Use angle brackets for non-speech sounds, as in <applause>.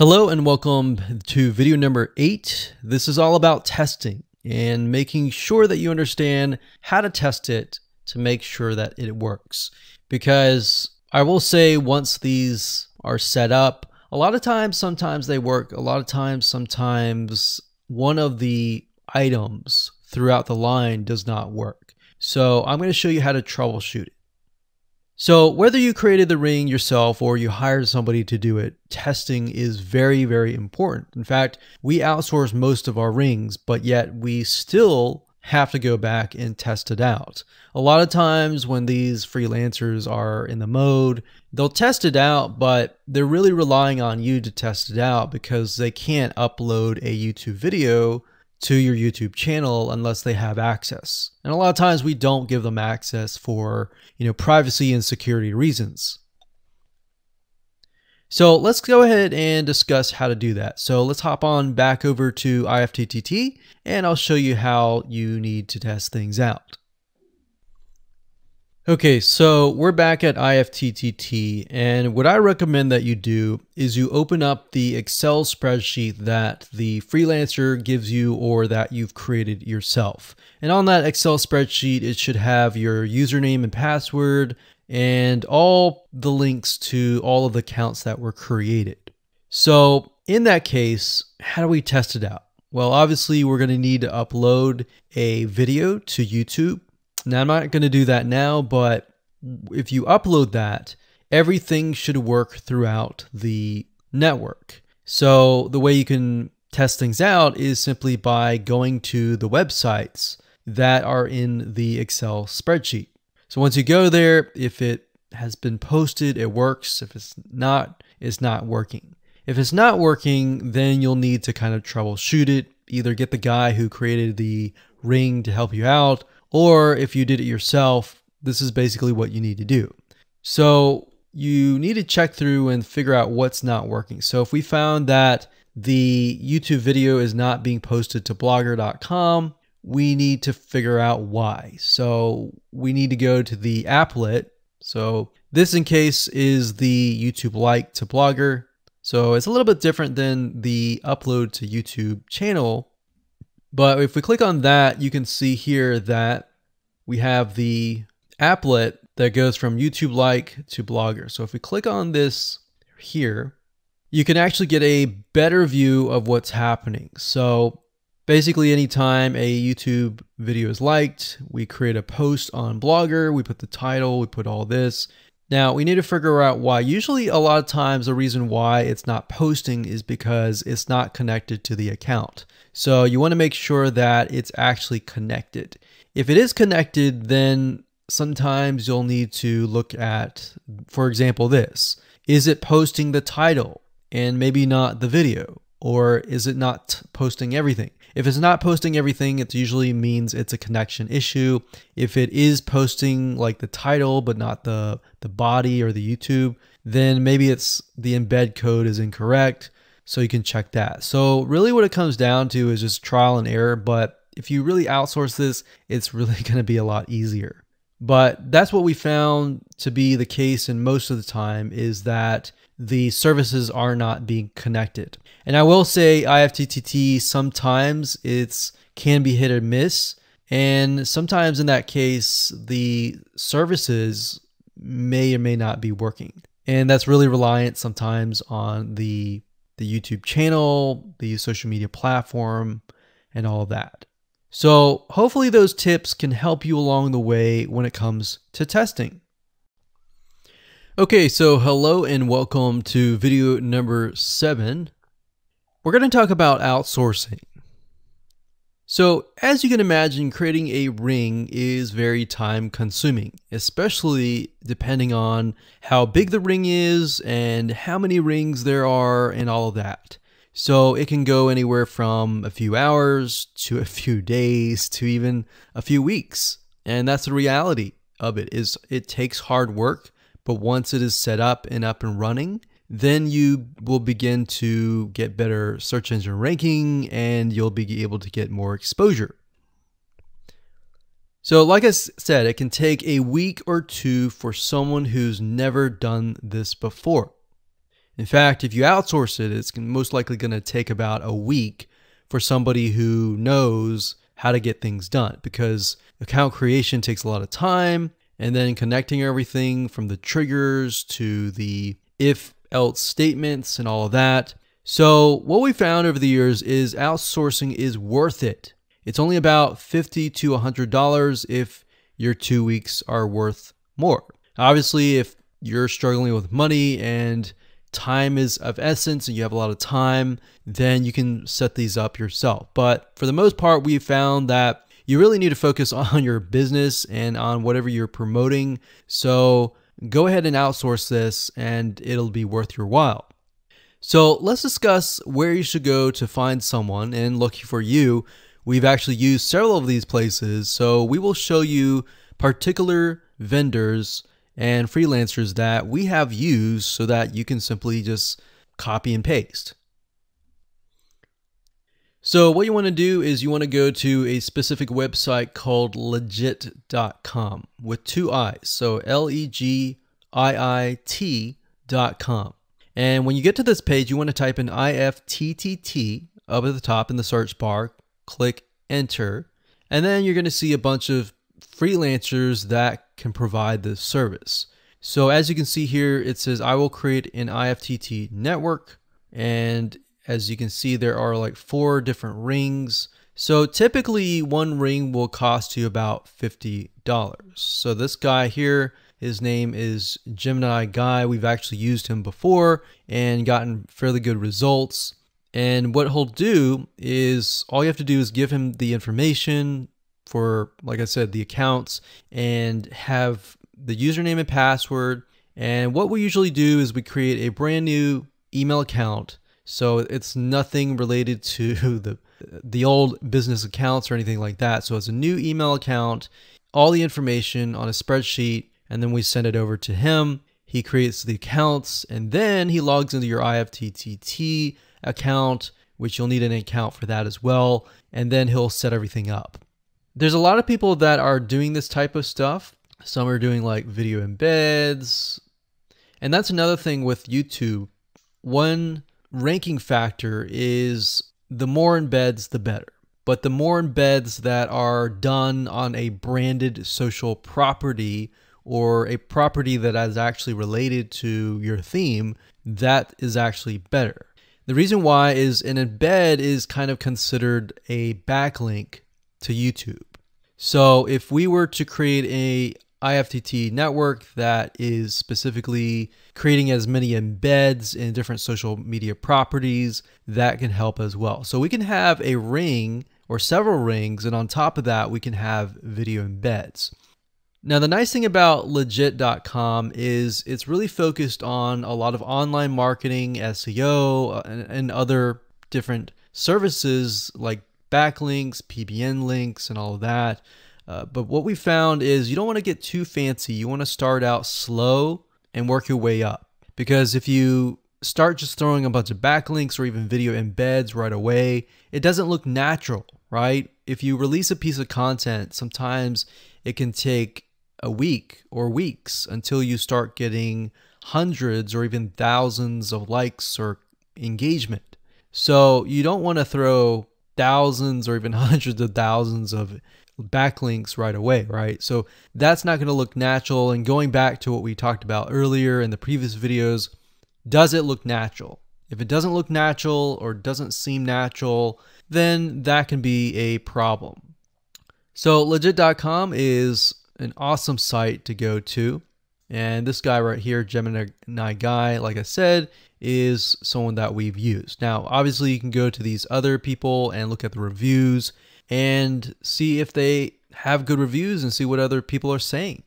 Hello and welcome to video number eight. This is all about testing and making sure that you understand how to test it to make sure that it works. Because I will say once these are set up, a lot of times, sometimes they work. A lot of times, sometimes one of the items throughout the line does not work. So I'm going to show you how to troubleshoot it. So, whether you created the ring yourself or you hired somebody to do it, testing is very, very important. In fact, we outsource most of our rings, but yet we still have to go back and test it out. A lot of times when these freelancers are in the mode, they'll test it out, but they're really relying on you to test it out because they can't upload a YouTube video to your YouTube channel unless they have access. And a lot of times we don't give them access for, you know, privacy and security reasons. So let's go ahead and discuss how to do that. So let's hop on back over to IFTTT and I'll show you how you need to test things out. Okay, so we're back at IFTTT, and what I recommend that you do is you open up the Excel spreadsheet that the freelancer gives you or that you've created yourself. And on that Excel spreadsheet, it should have your username and password and all the links to all of the accounts that were created. So in that case, how do we test it out? Well, obviously, we're going to need to upload a video to YouTube now, I'm not going to do that now, but if you upload that, everything should work throughout the network. So the way you can test things out is simply by going to the websites that are in the Excel spreadsheet. So once you go there, if it has been posted, it works. If it's not, it's not working. If it's not working, then you'll need to kind of troubleshoot it. Either get the guy who created the ring to help you out, or if you did it yourself, this is basically what you need to do. So you need to check through and figure out what's not working. So if we found that the YouTube video is not being posted to blogger.com, we need to figure out why. So we need to go to the applet. So this in case is the YouTube like to blogger. So it's a little bit different than the upload to YouTube channel but if we click on that, you can see here that we have the applet that goes from YouTube like to Blogger. So if we click on this here, you can actually get a better view of what's happening. So basically anytime a YouTube video is liked, we create a post on Blogger, we put the title, we put all this, now, we need to figure out why. Usually, a lot of times, the reason why it's not posting is because it's not connected to the account. So, you want to make sure that it's actually connected. If it is connected, then sometimes you'll need to look at, for example, this. Is it posting the title and maybe not the video? or is it not posting everything? If it's not posting everything, it usually means it's a connection issue. If it is posting like the title but not the, the body or the YouTube, then maybe it's the embed code is incorrect. So you can check that. So really what it comes down to is just trial and error, but if you really outsource this, it's really <laughs> going to be a lot easier. But that's what we found to be the case in most of the time is that the services are not being connected. And I will say IFTTT sometimes it's can be hit or miss. And sometimes in that case, the services may or may not be working. And that's really reliant sometimes on the the YouTube channel, the social media platform, and all that. So, hopefully, those tips can help you along the way when it comes to testing. Okay, so hello and welcome to video number seven. We're going to talk about outsourcing. So, as you can imagine, creating a ring is very time consuming, especially depending on how big the ring is and how many rings there are and all of that. So it can go anywhere from a few hours to a <laughs> few days to even a few weeks. And that's the reality of it is it takes hard work, but once it is set up and up and running, then you will begin to get better search engine ranking and you'll be able to get more exposure. So, like I said, it can take a week or two for someone who's never done this before. In fact, if you outsource it, it's most likely going to take about a week for somebody who knows how to get things done because account creation takes a lot of time and then connecting everything from the triggers to the if else statements and all of that. So, what we found over the years is outsourcing is worth it. It's only about $50 to $100 if your two weeks are worth more. Obviously, if you're struggling with money and time is of essence and you have a lot of time, then you can set these up yourself. But for the most part, we found that you really need to focus <laughs> on your business and on whatever you're promoting. So go ahead and outsource this and it'll be worth your while. So let's discuss where you should go to find someone and lucky for you, we've actually used several of these places. So we will show you particular vendors and freelancers that we have used so that you can simply just copy and paste. So what you want to do is you want to go to a specific website called legit.com with two I's. So l-e-g-i-i-t.com. And when you get to this page, you want to type in IFTTT up at the top in the search bar, click enter, and then you're going to see a bunch of freelancers that can provide the service. So as you can see here, it says I will create an IFTT network. And as you can see, there are like four different rings. So typically one ring will cost you about $50. So this guy here, his name is Gemini Guy. We've actually used him before and gotten fairly good results. And what he'll do is all you have to do is give him the information for, like I said, the accounts and have the username and password. And what we usually do is we create a brand new email account. So it's nothing related <laughs> to the the old business accounts or anything like that. So it's a new email account, all the information on a spreadsheet, and then we send it over to him. He creates the accounts and then he logs into your IFTTT account, which you'll need an account for that as well. And then he'll set everything up there's a lot of people that are doing this type of stuff. Some are doing like video embeds. And that's another thing with YouTube. One ranking factor is the more embeds, the better. But the more embeds that are done on a branded social property or a property that is actually related to your theme, that is actually better. The reason why is an embed is kind of considered a backlink to YouTube. So if we were to create a IFTT network that is specifically creating as many embeds in different social media properties, that can help as well. So we can have a ring or several rings, and on top of that, we can have video embeds. Now, the nice thing about legit.com is it's really focused on a lot of online marketing, SEO, uh, and, and other different services like backlinks, PBN links, and all of that. Uh, but what we found is you don't want to get too fancy. You want to start out slow and work your way up. Because if you start just throwing a bunch of backlinks or even video embeds right away, it doesn't look natural, right? If you release a piece of content, sometimes it can take a week or weeks until you start getting hundreds or even thousands of likes or engagement. So you don't want to throw thousands or even <laughs> hundreds of thousands of backlinks right away, right? So that's not going to look natural. And going back to what we talked about earlier in the previous videos, does it look natural? If it doesn't look natural or doesn't seem natural, then that can be a problem. So legit.com is an awesome site to go to. And this guy right here, Gemini guy, like I said, is someone that we've used. Now, obviously you can go to these other people and look at the reviews and see if they have good reviews and see what other people are saying.